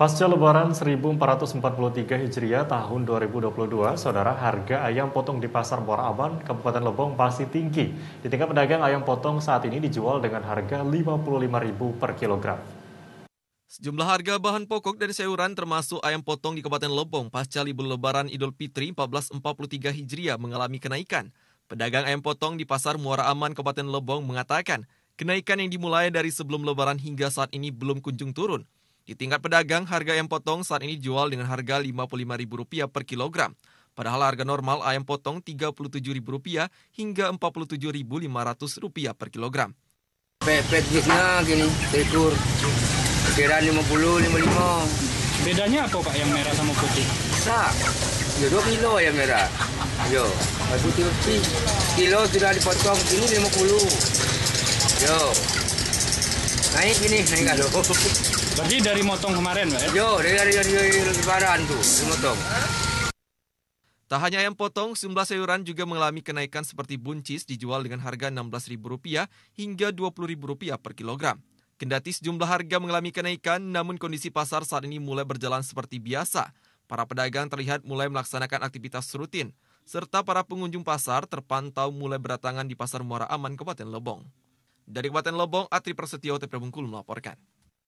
Pasca lebaran 1443 Hijriah tahun 2022, saudara harga ayam potong di Pasar Muara Aman, Kabupaten Lebong pasti tinggi. Di tingkat pedagang ayam potong saat ini dijual dengan harga Rp55.000 per kilogram. Sejumlah harga bahan pokok dan sayuran termasuk ayam potong di Kabupaten Lebong pasca libur lebaran Idul Fitri 1443 Hijriah mengalami kenaikan. Pedagang ayam potong di Pasar Muara Aman, Kabupaten Lebong mengatakan, kenaikan yang dimulai dari sebelum lebaran hingga saat ini belum kunjung turun. Di tingkat pedagang, harga ayam potong saat ini jual dengan harga Rp55.000 per kilogram. Padahal harga normal ayam potong Rp37.000 hingga Rp47.500 per kilogram. Pepet bisnya gini, tekur. Kira 50, 55. Bedanya apa Pak yang merah sama putih? Bisa. Ya 2 kilo ayam merah. Yo, putih putih. Kilo sudah dipotong, ini 50. Yo, naik ini naik aduh berarti dari motong kemarin pak ya? yo dari dari, dari lebaran tuh dari motong Tak hanya ayam potong, sejumlah sayuran juga mengalami kenaikan seperti buncis dijual dengan harga Rp16.000 hingga Rp20.000 per kilogram. Kendati sejumlah harga mengalami kenaikan, namun kondisi pasar saat ini mulai berjalan seperti biasa. Para pedagang terlihat mulai melaksanakan aktivitas rutin, serta para pengunjung pasar terpantau mulai berdatangan di Pasar Muara Aman, Kabupaten Lebong. Dari Kabupaten Lebong, Atri Prasetyo, TP Bungkul melaporkan.